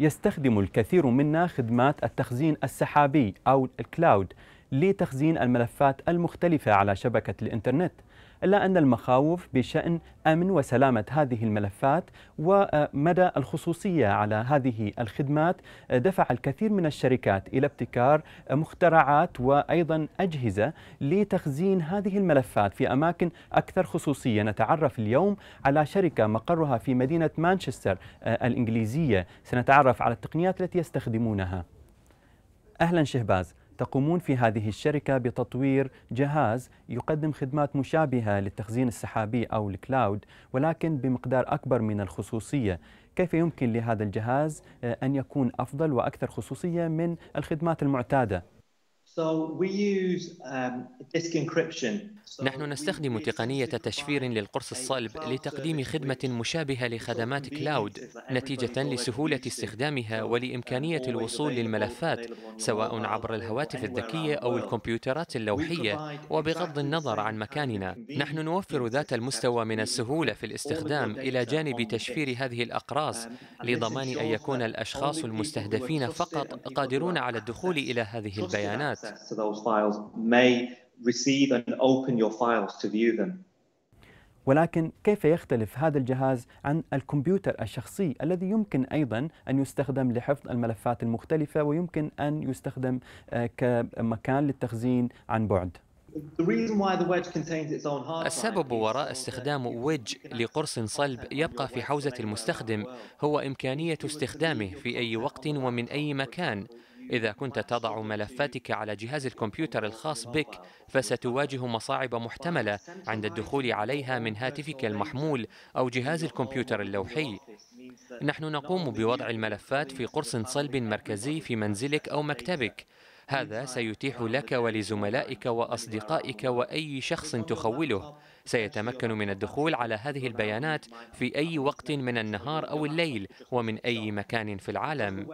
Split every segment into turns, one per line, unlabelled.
يستخدم الكثير منا خدمات التخزين السحابي أو الكلاود لتخزين الملفات المختلفة على شبكة الإنترنت إلا أن المخاوف بشأن أمن وسلامة هذه الملفات ومدى الخصوصية على هذه الخدمات دفع الكثير من الشركات إلى ابتكار مخترعات وأيضا أجهزة لتخزين هذه الملفات في أماكن أكثر خصوصية نتعرف اليوم على شركة مقرها في مدينة مانشستر آه، الإنجليزية سنتعرف على التقنيات التي يستخدمونها أهلا شهباز تقومون في هذه الشركة بتطوير جهاز يقدم خدمات مشابهة للتخزين السحابي أو الكلاود ولكن بمقدار أكبر من الخصوصية كيف يمكن لهذا الجهاز آه، أن يكون أفضل وأكثر خصوصية من الخدمات المعتادة
Um,
نحن نستخدم تقنية تشفير للقرص الصلب لتقديم خدمة مشابهة لخدمات كلاود نتيجة لسهولة استخدامها ولإمكانية um, الوصول للملفات سواء عبر الهواتف الذكية أو الكمبيوترات اللوحية وبغض النظر عن مكاننا نحن نوفر ذات المستوى من السهولة في الاستخدام إلى جانب تشفير هذه الأقراص um, لضمان أن يكون الأشخاص المستهدفين فقط قادرون على الدخول إلى هذه البيانات access to those
files may receive and open your files to view them.
ولكن كيف يختلف هذا الجهاز عن الكمبيوتر الشخصي الذي يمكن ايضا ان يستخدم لحفظ الملفات المختلفه ويمكن ان يستخدم آه، كمكان للتخزين عن بعد؟
السبب وراء استخدام ويدج لقرص صلب يبقى في حوزة المستخدم هو إمكانية استخدامه في أي وقت ومن أي مكان إذا كنت تضع ملفاتك على جهاز الكمبيوتر الخاص بك فستواجه مصاعب محتملة عند الدخول عليها من هاتفك المحمول أو جهاز الكمبيوتر اللوحي نحن نقوم بوضع الملفات في قرص صلب مركزي في منزلك أو مكتبك هذا سيتيح لك ولزملائك وأصدقائك وأي شخص تخوله سيتمكن من الدخول على هذه البيانات في أي وقت من النهار أو الليل ومن أي مكان في العالم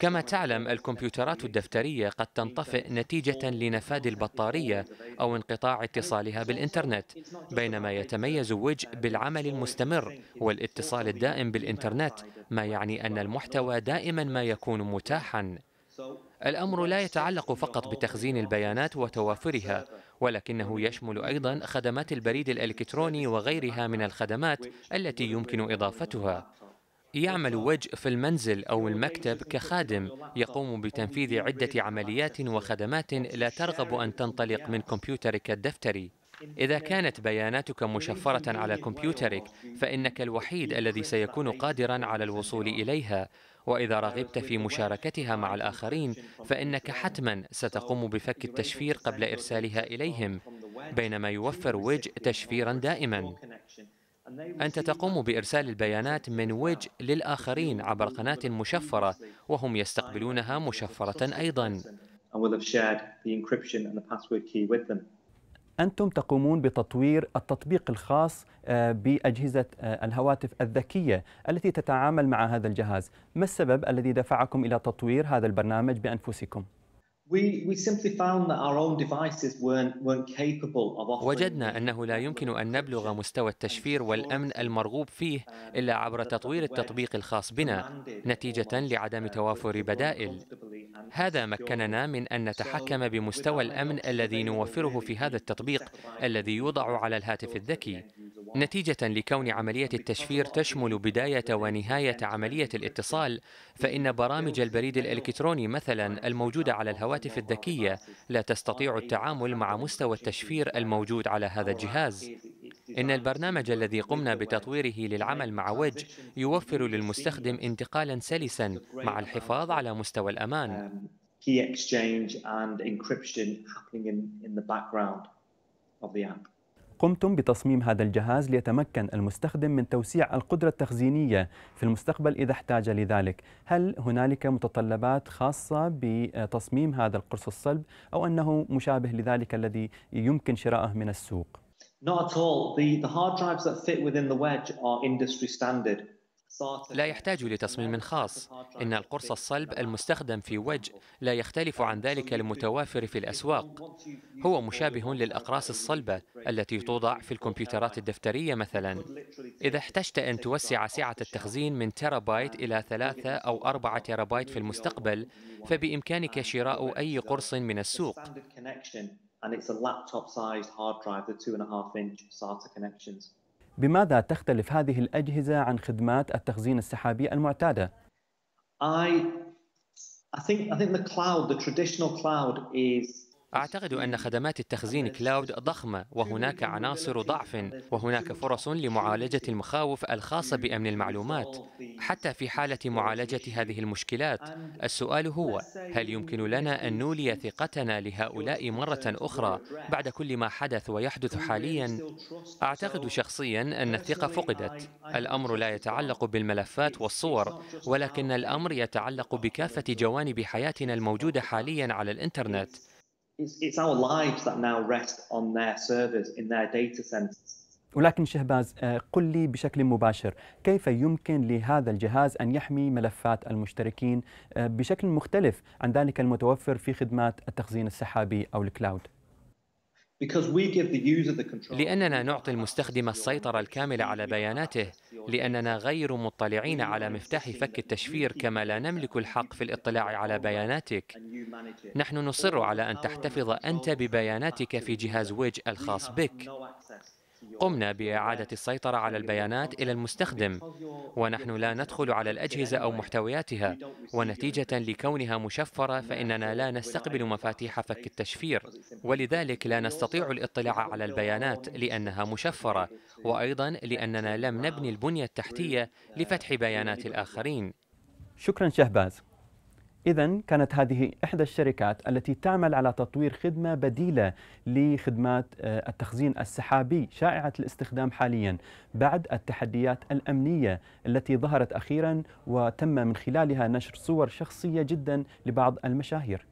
كما تعلم الكمبيوترات الدفترية قد تنطفئ نتيجة لنفاد البطارية أو انقطاع اتصالها بالإنترنت بينما يتميز وج بالعمل المستمر والاتصال الدائم بالإنترنت ما يعني أن المحتوى دائما ما يكون متاحا الأمر لا يتعلق فقط بتخزين البيانات وتوافرها ولكنه يشمل أيضا خدمات البريد الإلكتروني وغيرها من الخدمات التي يمكن إضافتها يعمل وجه في المنزل أو المكتب كخادم يقوم بتنفيذ عدة عمليات وخدمات لا ترغب أن تنطلق من كمبيوترك الدفتري إذا كانت بياناتك مشفرة على كمبيوترك فإنك الوحيد الذي سيكون قادرا على الوصول إليها وإذا رغبت في مشاركتها مع الآخرين فإنك حتما ستقوم بفك التشفير قبل إرسالها إليهم بينما يوفر ويج تشفيرا دائما أنت تقوم بإرسال البيانات من ويج للآخرين عبر قناة مشفرة وهم يستقبلونها مشفرة أيضا
أنتم تقومون بتطوير التطبيق الخاص آه، بأجهزة آه، الهواتف الذكية التي تتعامل مع هذا الجهاز ما السبب الذي دفعكم إلى تطوير هذا البرنامج بأنفسكم؟
وجدنا أنه لا يمكن أن نبلغ مستوى التشفير والأمن المرغوب فيه إلا عبر تطوير التطبيق الخاص بنا نتيجة لعدم توافر بدائل هذا مكننا من أن نتحكم بمستوى الأمن الذي نوفره في هذا التطبيق الذي يوضع على الهاتف الذكي نتيجة لكون عملية التشفير تشمل بداية ونهاية عملية الاتصال فإن برامج البريد الإلكتروني مثلا الموجودة على الهواتف الذكية لا تستطيع التعامل مع مستوى التشفير الموجود على هذا الجهاز إن البرنامج الذي قمنا بتطويره للعمل مع ويج يوفر للمستخدم انتقالا سلسا مع الحفاظ على مستوى الأمان.
قمتم بتصميم هذا الجهاز ليتمكن المستخدم من توسيع القدرة التخزينية في المستقبل إذا احتاج لذلك هل هنالك متطلبات خاصة بتصميم هذا القرص الصلب أو أنه مشابه لذلك الذي يمكن شراءه من السوق؟
Not at all. The, the hard drives that fit within the wedge are industry standard.
لا يحتاج لتصميم خاص إن القرص الصلب المستخدم في وج لا يختلف عن ذلك المتوافر في الأسواق هو مشابه للأقراص الصلبة التي توضع في الكمبيوترات الدفترية مثلا إذا احتجت أن توسع سعة التخزين من تيرابايت إلى ثلاثة أو أربعة تيرابايت في المستقبل فبإمكانك شراء أي قرص من السوق
and it's a laptop-sized hard drive, the two and a half inch SATA connections.
بماذا تختلف هذه الأجهزة عن خدمات التخزين السحابي المعتادة؟
I, I think I think the cloud, the traditional cloud, is
أعتقد أن خدمات التخزين كلاود ضخمة وهناك عناصر ضعف وهناك فرص لمعالجة المخاوف الخاصة بأمن المعلومات حتى في حالة معالجة هذه المشكلات السؤال هو هل يمكن لنا أن نولي ثقتنا لهؤلاء مرة أخرى بعد كل ما حدث ويحدث حاليا؟ أعتقد شخصيا أن الثقة فقدت الأمر لا يتعلق بالملفات والصور ولكن الأمر يتعلق بكافة جوانب حياتنا الموجودة حاليا على الإنترنت
it's, it's our lives that now rest on their servers in their data centers.
ولكن
شهباز آه، قل لي بشكل مباشر كيف يمكن لهذا الجهاز أن يحمي ملفات المشتركين آه، بشكل مختلف عن ذلك المتوفر في خدمات التخزين السحابي أو الكلاود؟
لأننا نعطي المستخدم السيطرة الكاملة على بياناته لأننا غير مطلعين على مفتاح فك التشفير كما لا نملك الحق في الاطلاع على بياناتك نحن نصر على أن تحتفظ أنت ببياناتك في جهاز ويج الخاص بك قمنا بإعادة السيطرة على البيانات إلى المستخدم ونحن لا ندخل على الأجهزة أو محتوياتها ونتيجة لكونها مشفرة فإننا لا نستقبل مفاتيح فك التشفير ولذلك لا نستطيع الاطلاع على البيانات لأنها مشفرة وأيضا لأننا لم نبني البنية التحتية لفتح بيانات الآخرين
شكرا شهباز إذا كانت هذه إحدى الشركات التي تعمل على تطوير خدمة بديلة لخدمات آه، التخزين السحابي شائعة الاستخدام حاليا بعد التحديات الأمنية التي ظهرت أخيرا وتم من خلالها نشر صور شخصية جدا لبعض المشاهير.